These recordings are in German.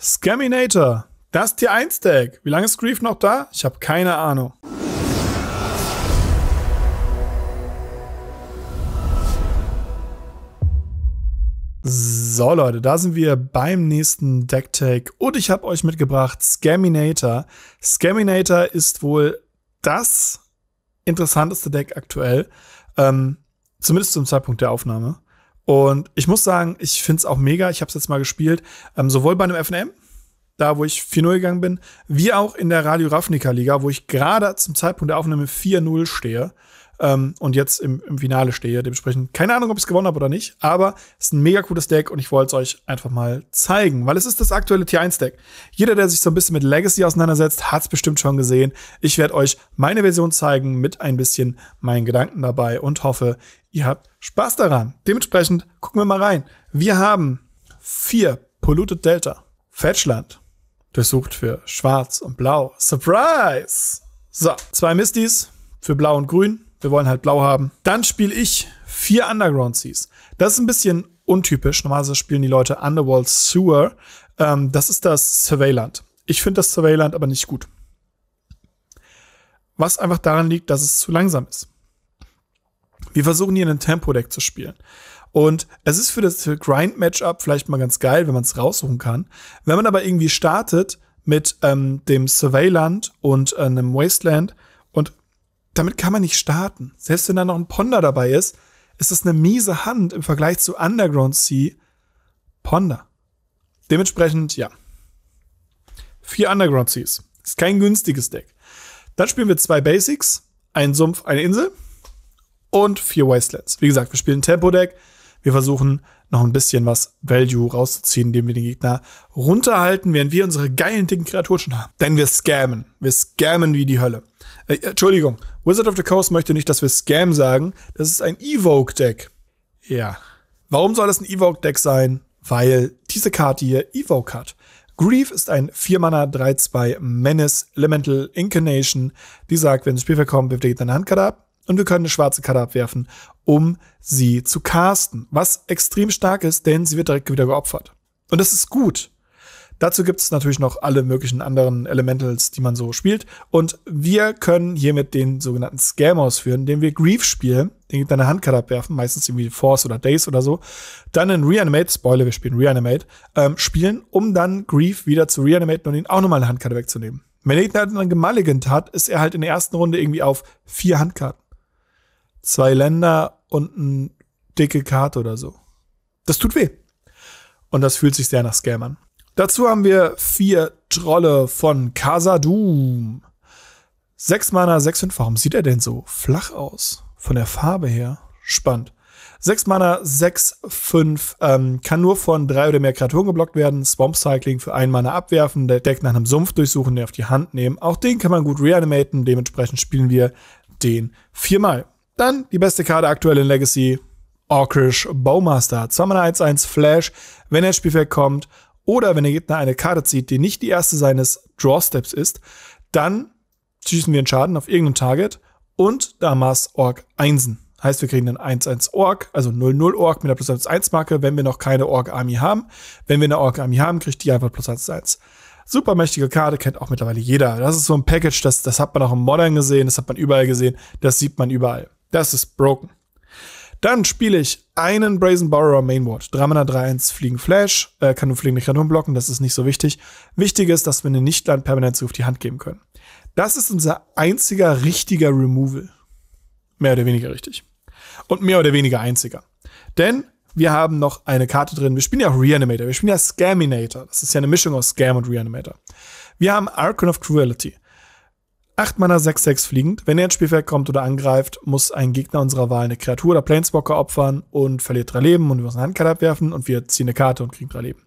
Scaminator. Das Tier 1 Deck. Wie lange ist Grief noch da? Ich habe keine Ahnung. So Leute, da sind wir beim nächsten Decktake und ich habe euch mitgebracht Scaminator. Scaminator ist wohl das interessanteste Deck aktuell, ähm, zumindest zum Zeitpunkt der Aufnahme. Und ich muss sagen, ich finde es auch mega. Ich habe es jetzt mal gespielt, ähm, sowohl bei einem FNM, da wo ich 4-0 gegangen bin, wie auch in der Radio Ravnica Liga, wo ich gerade zum Zeitpunkt der Aufnahme 4-0 stehe ähm, und jetzt im, im Finale stehe. Dementsprechend keine Ahnung, ob ich es gewonnen habe oder nicht, aber es ist ein mega cooles Deck und ich wollte es euch einfach mal zeigen, weil es ist das aktuelle Tier 1 Deck. Jeder, der sich so ein bisschen mit Legacy auseinandersetzt, hat es bestimmt schon gesehen. Ich werde euch meine Version zeigen mit ein bisschen meinen Gedanken dabei und hoffe, ihr habt Spaß daran. Dementsprechend gucken wir mal rein. Wir haben vier Polluted Delta, Fetchland, durchsucht für Schwarz und Blau. Surprise! So, zwei Misties für Blau und Grün, wir wollen halt blau haben. Dann spiele ich vier Underground Seas. Das ist ein bisschen untypisch. Normalerweise spielen die Leute Underworld Sewer. Ähm, das ist das Surveyland. Ich finde das Surveyland aber nicht gut. Was einfach daran liegt, dass es zu langsam ist. Wir versuchen hier einen Tempo-Deck zu spielen. Und es ist für das Grind-Matchup vielleicht mal ganz geil, wenn man es raussuchen kann. Wenn man aber irgendwie startet mit ähm, dem Surveyland und äh, einem Wasteland, damit kann man nicht starten. Selbst wenn da noch ein Ponder dabei ist, ist das eine miese Hand im Vergleich zu Underground Sea Ponder. Dementsprechend, ja. Vier Underground Seas. Ist kein günstiges Deck. Dann spielen wir zwei Basics, einen Sumpf, eine Insel und vier Wastelands. Wie gesagt, wir spielen ein Tempo-Deck. Wir versuchen noch ein bisschen was Value rauszuziehen, indem wir den Gegner runterhalten, während wir unsere geilen dicken Kreaturen schon haben. Denn wir scammen. Wir scammen wie die Hölle. Äh, äh, Entschuldigung, Wizard of the Coast möchte nicht, dass wir Scam sagen. Das ist ein Evoke-Deck. Ja. Warum soll das ein Evoke-Deck sein? Weil diese Karte hier Evoke hat. Grief ist ein 4-Mana 3-2 Menace Elemental Incarnation. Die sagt, wenn ins Spielfeld kommt, wirft der Gegner eine Handkarte ab und wir können eine schwarze Karte abwerfen, um sie zu casten. Was extrem stark ist, denn sie wird direkt wieder geopfert. Und das ist gut. Dazu gibt es natürlich noch alle möglichen anderen Elementals, die man so spielt. Und wir können hiermit den sogenannten Scam ausführen, den wir Grief spielen. Den gibt eine Handkarte abwerfen, meistens irgendwie Force oder Days oder so. Dann in Reanimate, Spoiler, wir spielen Reanimate, ähm, spielen, um dann Grief wieder zu reanimaten und ihn auch nochmal eine Handkarte wegzunehmen. Wenn er dann gemalligant hat, ist er halt in der ersten Runde irgendwie auf vier Handkarten zwei Länder und eine dicke Karte oder so. Das tut weh. Und das fühlt sich sehr nach Scam an. Dazu haben wir vier Trolle von Casadum. Sechs Mana, sechs und warum sieht er denn so flach aus? Von der Farbe her. Spannend. 6 Mana, 6, 5, ähm, kann nur von drei oder mehr Kreaturen geblockt werden. Swamp Cycling für einen Mana abwerfen, der Deck nach einem Sumpf durchsuchen, den auf die Hand nehmen. Auch den kann man gut reanimaten, dementsprechend spielen wir den viermal. Dann die beste Karte aktuell in Legacy, Orcrish Bowmaster. Summon 1-1 Flash, wenn er ins Spielfeld kommt oder wenn der Gegner eine Karte zieht, die nicht die erste seines Draw Steps ist, dann schießen wir einen Schaden auf irgendeinem Target und Damas Ork Einsen. Heißt, wir kriegen einen 1-1 Ork, also 0-0 Ork mit der plus 1 Marke, wenn wir noch keine Ork Army haben. Wenn wir eine Ork Army haben, kriegt die einfach plus 1-1. Super mächtige Karte, kennt auch mittlerweile jeder. Das ist so ein Package, das, das hat man auch im Modern gesehen, das hat man überall gesehen, das sieht man überall. Das ist broken. Dann spiele ich einen Brazen Borrower Mainward. 3 3 1 Fliegen Flash. Äh, kann nur fliegende Kreaturen blocken, das ist nicht so wichtig. Wichtig ist, dass wir eine Nichtland permanent auf die Hand geben können. Das ist unser einziger richtiger Removal. Mehr oder weniger richtig. Und mehr oder weniger einziger. Denn wir haben noch eine Karte drin. Wir spielen ja auch Reanimator. Wir spielen ja Scaminator. Das ist ja eine Mischung aus Scam und Reanimator. Wir haben Archon of Cruelty. 8 Mana 6-6 fliegend. Wenn er ins Spielfeld kommt oder angreift, muss ein Gegner unserer Wahl eine Kreatur oder Planeswalker opfern und verliert drei Leben und wir müssen eine Handkarte abwerfen und wir ziehen eine Karte und kriegen drei Leben.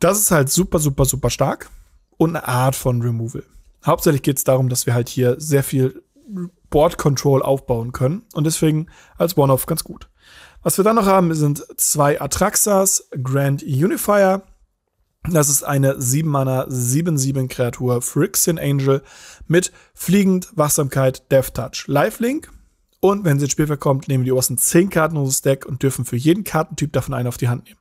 Das ist halt super, super, super stark und eine Art von Removal. Hauptsächlich geht es darum, dass wir halt hier sehr viel Board Control aufbauen können und deswegen als One-Off ganz gut. Was wir dann noch haben, sind zwei Atraxas, Grand Unifier, das ist eine 7 Mana 7-7 Kreatur Phryxian Angel mit Fliegend, Wachsamkeit, Death Touch, Lifelink. Und wenn sie ins Spielfeld kommt, nehmen die obersten 10 Karten unseres Deck und dürfen für jeden Kartentyp davon einen auf die Hand nehmen.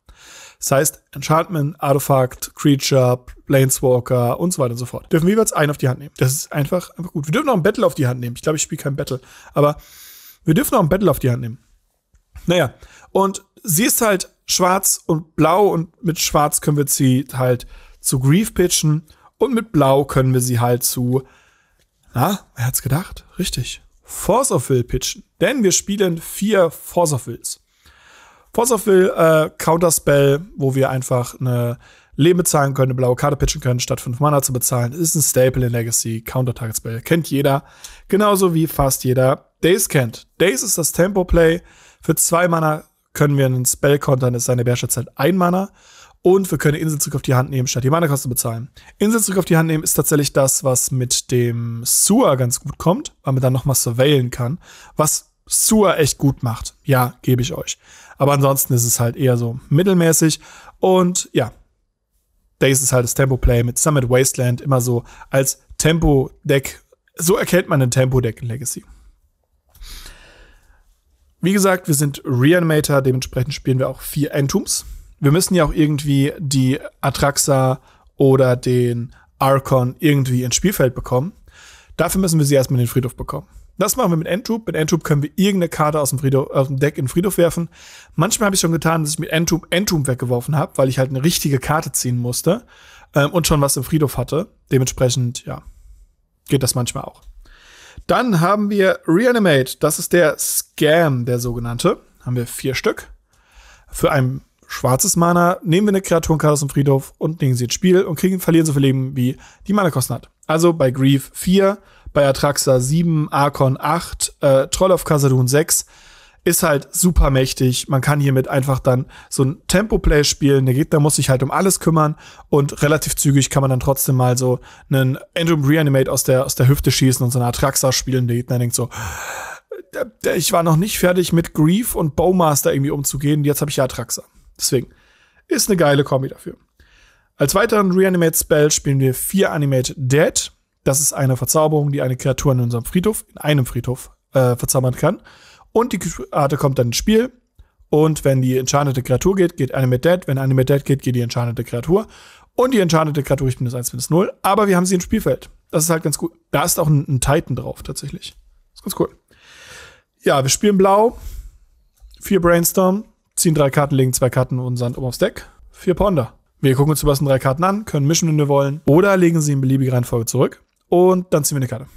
Das heißt, Enchantment, Artifact, Creature, Planeswalker und so weiter und so fort. Dürfen wir jeweils einen auf die Hand nehmen. Das ist einfach, einfach gut. Wir dürfen auch ein Battle auf die Hand nehmen. Ich glaube, ich spiele kein Battle. Aber wir dürfen auch ein Battle auf die Hand nehmen. Naja, und sie ist halt Schwarz und Blau und mit Schwarz können wir sie halt zu Grief pitchen und mit Blau können wir sie halt zu, na, wer hat's gedacht? Richtig. Force of Will pitchen. Denn wir spielen vier Force of Wills. Force of Will äh, Counterspell, wo wir einfach eine Leben bezahlen können, eine blaue Karte pitchen können, statt fünf Mana zu bezahlen. Ist ein Staple in Legacy. Counter-Target-Spell. Kennt jeder. Genauso wie fast jeder Days kennt. Days ist das Tempo-Play. Für zwei Mana können wir einen Spell kontern, ist seine Bärschaft ein Mana. Und wir können Inselzug auf die Hand nehmen, statt die Mana-Kosten bezahlen. Inselzug auf die Hand nehmen ist tatsächlich das, was mit dem Sua ganz gut kommt, weil man dann nochmal surveillen kann. Was Sua echt gut macht. Ja, gebe ich euch. Aber ansonsten ist es halt eher so mittelmäßig. Und ja, Days ist halt das Tempo-Play mit Summit Wasteland immer so als Tempo-Deck. So erkennt man ein Tempo-Deck in Legacy. Wie gesagt, wir sind Reanimator, dementsprechend spielen wir auch vier Entums. Wir müssen ja auch irgendwie die Atraxa oder den Archon irgendwie ins Spielfeld bekommen. Dafür müssen wir sie erstmal in den Friedhof bekommen. Das machen wir mit Entube. Mit Entube können wir irgendeine Karte aus dem, Friedhof, aus dem Deck in den Friedhof werfen. Manchmal habe ich schon getan, dass ich mit Entube Entube weggeworfen habe, weil ich halt eine richtige Karte ziehen musste ähm, und schon was im Friedhof hatte. Dementsprechend, ja, geht das manchmal auch. Dann haben wir Reanimate. Das ist der Scam, der sogenannte. Haben wir vier Stück. Für ein schwarzes Mana nehmen wir eine Kreaturenkarte aus dem Friedhof und legen sie ins Spiel und kriegen, verlieren so viel Leben, wie die Mana-Kosten hat. Also bei Grief 4, bei Atraxa 7, Archon 8, äh, Troll of Kasadun dûm 6, ist halt super mächtig. Man kann hiermit einfach dann so ein Tempo-Play spielen. Der Gegner muss sich halt um alles kümmern und relativ zügig kann man dann trotzdem mal so einen Endroom Reanimate aus der, aus der Hüfte schießen und so eine Atraxa spielen. Der Gegner denkt so, äh, ich war noch nicht fertig mit Grief und Bowmaster irgendwie umzugehen. Jetzt habe ich ja Atraxa. Halt Deswegen ist eine geile Kombi dafür. Als weiteren Reanimate-Spell spielen wir 4 Animate Dead. Das ist eine Verzauberung, die eine Kreatur in unserem Friedhof, in einem Friedhof, äh, verzaubern kann. Und die Karte kommt dann ins Spiel. Und wenn die enchantete Kreatur geht, geht eine mit Dead. Wenn eine mit Dead geht, geht die enchantete Kreatur. Und die enchantete Kreatur ist minus 1, minus 0. Aber wir haben sie im Spielfeld. Das ist halt ganz gut. Cool. Da ist auch ein, ein Titan drauf, tatsächlich. Das ist ganz cool. Ja, wir spielen blau. Vier Brainstorm. Ziehen drei Karten, legen zwei Karten und Sand um aufs Deck. Vier Ponder. Wir gucken uns die besten drei Karten an, können mischen, wenn wir wollen. Oder legen sie in beliebige Reihenfolge zurück. Und dann ziehen wir eine Karte.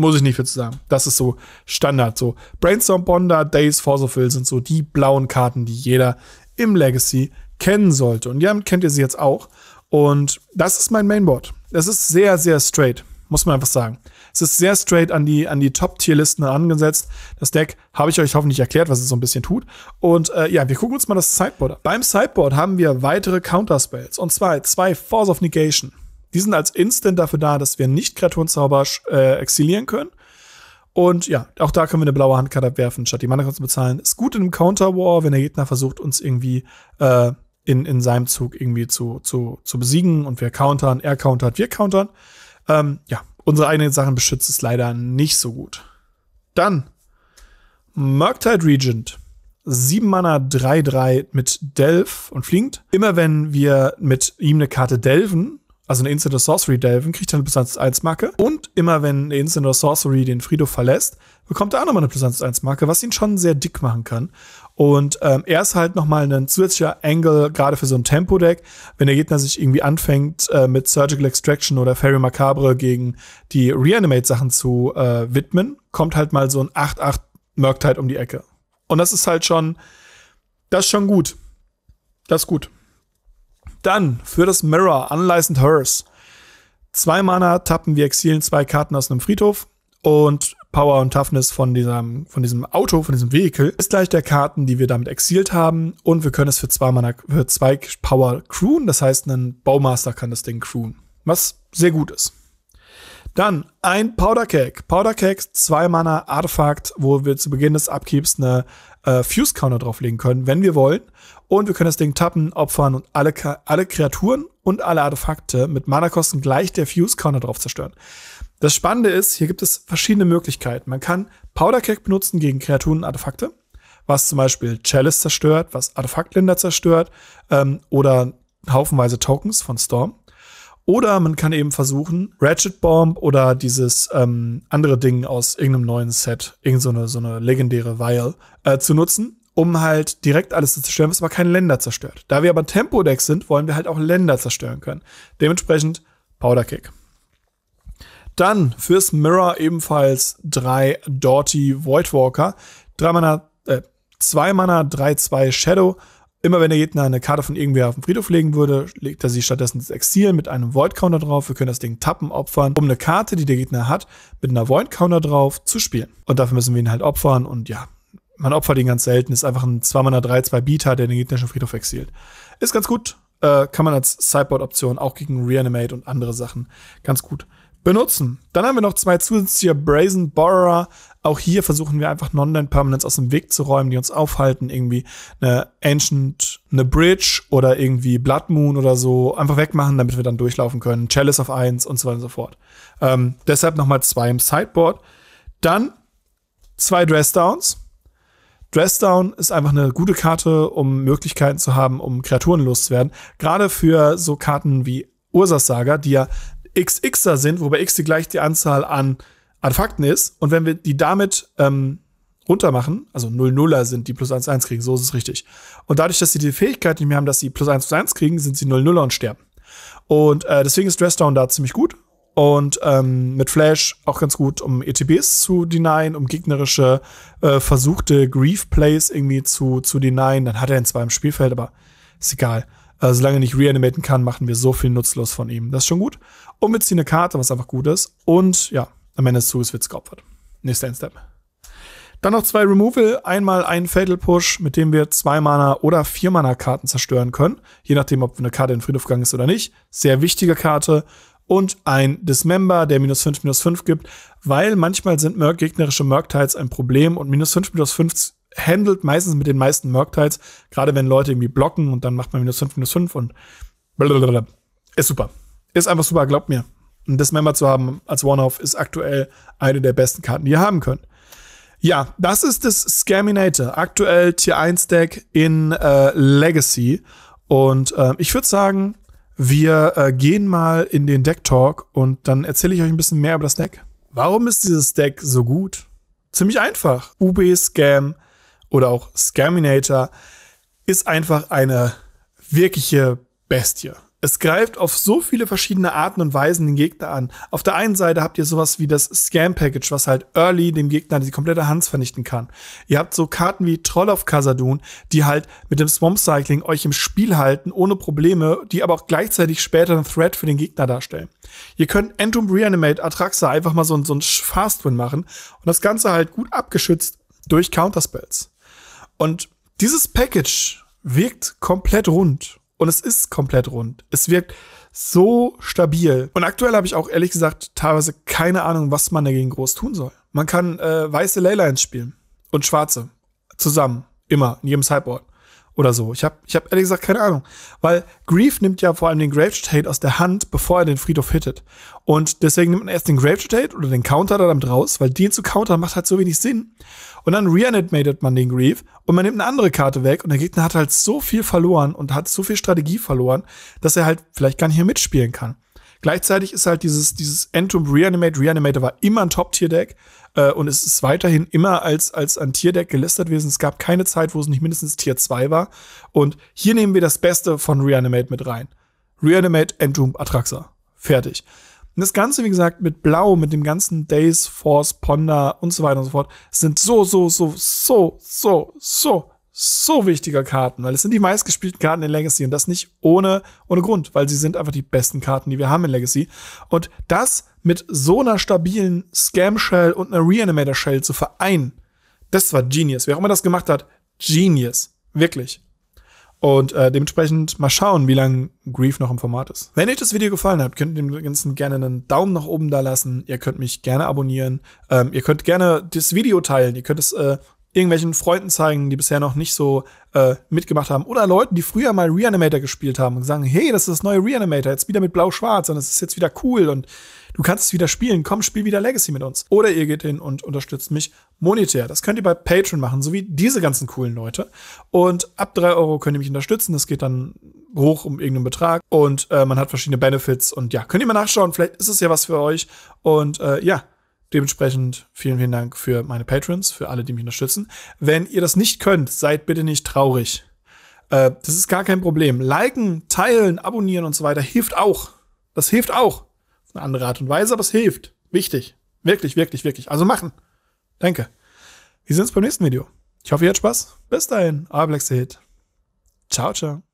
Muss ich nicht viel zu sagen. Das ist so Standard. So Brainstorm Bonder, Days, Force of Forsophil sind so die blauen Karten, die jeder im Legacy kennen sollte. Und ja, kennt ihr sie jetzt auch. Und das ist mein Mainboard. Das ist sehr, sehr straight. Muss man einfach sagen. Es ist sehr straight an die, an die Top-Tier-Listen angesetzt. Das Deck habe ich euch hoffentlich erklärt, was es so ein bisschen tut. Und äh, ja, wir gucken uns mal das Sideboard an. Beim Sideboard haben wir weitere Counterspells. Und zwar zwei Force of Negation. Die sind als Instant dafür da, dass wir nicht Kreaturenzauber äh, exilieren können. Und ja, auch da können wir eine blaue Handkarte abwerfen, statt die Mana zu bezahlen. Ist gut in einem Counter War, wenn der Gegner versucht, uns irgendwie äh, in, in seinem Zug irgendwie zu, zu, zu besiegen und wir countern, er countert, wir countern. Ähm, ja, unsere eigenen Sachen beschützt es leider nicht so gut. Dann Merktide Regent. 7 Mana 3-3 mit Delf und fliegt. Immer wenn wir mit ihm eine Karte delven, also eine Instant oder Sorcery delven, kriegt dann eine plus 1 Marke. Und immer wenn eine Instant oder Sorcery den Friedhof verlässt, bekommt er auch nochmal eine plus 1 Marke, was ihn schon sehr dick machen kann. Und ähm, er ist halt nochmal ein zusätzlicher Angle, gerade für so ein Tempo-Deck. Wenn der Gegner sich irgendwie anfängt, äh, mit Surgical Extraction oder Fairy Macabre gegen die Reanimate-Sachen zu äh, widmen, kommt halt mal so ein 8-8 Murktide um die Ecke. Und das ist halt schon, das ist schon gut. Das ist gut. Dann für das Mirror, Unlicensed Hearse. Zwei Mana tappen wir exilen zwei Karten aus einem Friedhof und Power und Toughness von diesem, von diesem Auto, von diesem Vehikel ist gleich der Karten, die wir damit exiliert haben und wir können es für zwei Mana, für zwei Power crewen, das heißt, ein Baumaster kann das Ding crewen, was sehr gut ist. Dann ein Powder Cake. Powder Cake, zwei Mana Artefakt, wo wir zu Beginn des Upkeeps eine äh, Fuse-Counter drauflegen können, wenn wir wollen. Und wir können das Ding tappen, opfern und alle, alle Kreaturen und alle Artefakte mit Mana-Kosten gleich der Fuse-Counter drauf zerstören. Das Spannende ist, hier gibt es verschiedene Möglichkeiten. Man kann Powder Cake benutzen gegen Kreaturen und Artefakte, was zum Beispiel Chalice zerstört, was Artefaktländer zerstört ähm, oder haufenweise Tokens von Storm. Oder man kann eben versuchen, Ratchet Bomb oder dieses ähm, andere Ding aus irgendeinem neuen Set, irgendeine so eine legendäre Vial, äh, zu nutzen, um halt direkt alles zu zerstören, was aber keine Länder zerstört. Da wir aber Tempo-Decks sind, wollen wir halt auch Länder zerstören können. Dementsprechend Powder Kick. Dann fürs Mirror ebenfalls drei Doughty Voidwalker, drei Mana, äh, zwei Mana, drei, zwei Shadow Immer wenn der Gegner eine Karte von irgendwer auf den Friedhof legen würde, legt er sie stattdessen ins Exil mit einem Void-Counter drauf. Wir können das Ding tappen, opfern, um eine Karte, die der Gegner hat, mit einer Void-Counter drauf zu spielen. Und dafür müssen wir ihn halt opfern und ja, man opfert ihn ganz selten. Ist einfach ein 2 x 3-2 Beta, der den gegnerischen Friedhof exilt. Ist ganz gut. Äh, kann man als Sideboard-Option auch gegen Reanimate und andere Sachen ganz gut benutzen. Dann haben wir noch zwei zusätzliche Brazen Borrower. Auch hier versuchen wir einfach Non-Land-Permanents aus dem Weg zu räumen, die uns aufhalten. Irgendwie eine Ancient, eine Bridge oder irgendwie Blood Moon oder so. Einfach wegmachen, damit wir dann durchlaufen können. Chalice of 1 und so weiter und so fort. Ähm, deshalb nochmal zwei im Sideboard. Dann zwei Dressdowns. Dressdown ist einfach eine gute Karte, um Möglichkeiten zu haben, um Kreaturen loszuwerden. Gerade für so Karten wie Ursas Saga, die ja xxer sind, wobei x die gleich die Anzahl an, an Fakten ist. Und wenn wir die damit ähm, runter machen, also 0 er sind, die plus 1 1 kriegen, so ist es richtig. Und dadurch, dass sie die Fähigkeit nicht mehr haben, dass sie plus 1 plus 1 kriegen, sind sie 0 er und sterben. Und äh, deswegen ist Dressdown da ziemlich gut. Und ähm, mit Flash auch ganz gut, um ETBs zu denyen, um gegnerische äh, versuchte Grief-Plays irgendwie zu, zu denyen. Dann hat er ihn zwar im Spielfeld, aber ist egal. Äh, solange nicht reanimaten kann, machen wir so viel nutzlos von ihm. Das ist schon gut. Und wir ziehen eine Karte, was einfach gut ist. Und ja, am Ende des Zuges wird es geopfert. Nächster Endstep. Dann noch zwei Removal, einmal einen Fatal Push, mit dem wir zwei Mana oder vier Mana Karten zerstören können, je nachdem, ob eine Karte in Friedhof gegangen ist oder nicht. Sehr wichtige Karte. Und ein Dismember, der minus fünf minus fünf gibt, weil manchmal sind Merc gegnerische merk tiles ein Problem und minus fünf minus fünf handelt meistens mit den meisten Merktiles, gerade wenn Leute irgendwie blocken und dann macht man minus 5, minus 5 und blablabla. Ist super. Ist einfach super, glaubt mir. Und das Member zu haben als One-Off ist aktuell eine der besten Karten, die ihr haben könnt. Ja, das ist das Scaminator. Aktuell Tier 1 Deck in äh, Legacy. Und äh, ich würde sagen, wir äh, gehen mal in den Deck Talk und dann erzähle ich euch ein bisschen mehr über das Deck. Warum ist dieses Deck so gut? Ziemlich einfach. UB Scam oder auch Scaminator ist einfach eine wirkliche Bestie. Es greift auf so viele verschiedene Arten und Weisen den Gegner an. Auf der einen Seite habt ihr sowas wie das Scam Package, was halt early dem Gegner die komplette Hand vernichten kann. Ihr habt so Karten wie Troll of Casadun, die halt mit dem Swamp Cycling euch im Spiel halten, ohne Probleme, die aber auch gleichzeitig später einen Threat für den Gegner darstellen. Ihr könnt Entomb Reanimate Atraxa einfach mal so, so einen Fast Win machen und das Ganze halt gut abgeschützt durch Counterspells. Und dieses Package wirkt komplett rund. Und es ist komplett rund. Es wirkt so stabil. Und aktuell habe ich auch ehrlich gesagt teilweise keine Ahnung, was man dagegen groß tun soll. Man kann äh, weiße Leylines spielen und schwarze. Zusammen. Immer. In jedem Sideboard. Oder so. Ich habe ich hab ehrlich gesagt keine Ahnung. Weil Grief nimmt ja vor allem den Gravestate aus der Hand, bevor er den Friedhof hittet. Und deswegen nimmt man erst den Gravestate oder den Counter da damit raus, weil den zu countern macht halt so wenig Sinn. Und dann reanimated man den Grief und man nimmt eine andere Karte weg und der Gegner hat halt so viel verloren und hat so viel Strategie verloren, dass er halt vielleicht gar nicht mehr mitspielen kann. Gleichzeitig ist halt dieses, dieses Entum Reanimate. Reanimator war immer ein Top-Tier-Deck äh, und es ist weiterhin immer als, als ein Tier-Deck gelistet gewesen. Es gab keine Zeit, wo es nicht mindestens Tier 2 war. Und hier nehmen wir das Beste von Reanimate mit rein. Reanimate, Entum, Atraxa. Fertig. Und das Ganze, wie gesagt, mit Blau, mit dem ganzen Days, Force, Ponder und so weiter und so fort, sind so, so, so, so, so, so so wichtiger Karten, weil es sind die meistgespielten Karten in Legacy und das nicht ohne, ohne Grund, weil sie sind einfach die besten Karten, die wir haben in Legacy. Und das mit so einer stabilen Scam-Shell und einer Reanimator-Shell zu vereinen, das war Genius. Wer auch immer das gemacht hat, Genius. Wirklich. Und äh, dementsprechend mal schauen, wie lange Grief noch im Format ist. Wenn euch das Video gefallen hat, könnt ihr dem Ganzen gerne einen Daumen nach oben da lassen. Ihr könnt mich gerne abonnieren. Ähm, ihr könnt gerne das Video teilen. Ihr könnt es äh, irgendwelchen Freunden zeigen, die bisher noch nicht so äh, mitgemacht haben. Oder Leuten, die früher mal Reanimator gespielt haben und sagen, hey, das ist das neue Reanimator, jetzt wieder mit Blau-Schwarz und es ist jetzt wieder cool und du kannst es wieder spielen, komm, spiel wieder Legacy mit uns. Oder ihr geht hin und unterstützt mich monetär. Das könnt ihr bei Patreon machen, so wie diese ganzen coolen Leute. Und ab drei Euro könnt ihr mich unterstützen, das geht dann hoch um irgendeinen Betrag und äh, man hat verschiedene Benefits und ja, könnt ihr mal nachschauen, vielleicht ist es ja was für euch und äh, ja, Dementsprechend vielen, vielen Dank für meine Patrons, für alle, die mich unterstützen. Wenn ihr das nicht könnt, seid bitte nicht traurig. Äh, das ist gar kein Problem. Liken, teilen, abonnieren und so weiter hilft auch. Das hilft auch. Eine andere Art und Weise, aber es hilft. Wichtig. Wirklich, wirklich, wirklich. Also machen. Danke. Wir sehen uns beim nächsten Video. Ich hoffe, ihr habt Spaß. Bis dahin, euer Black Ciao, ciao.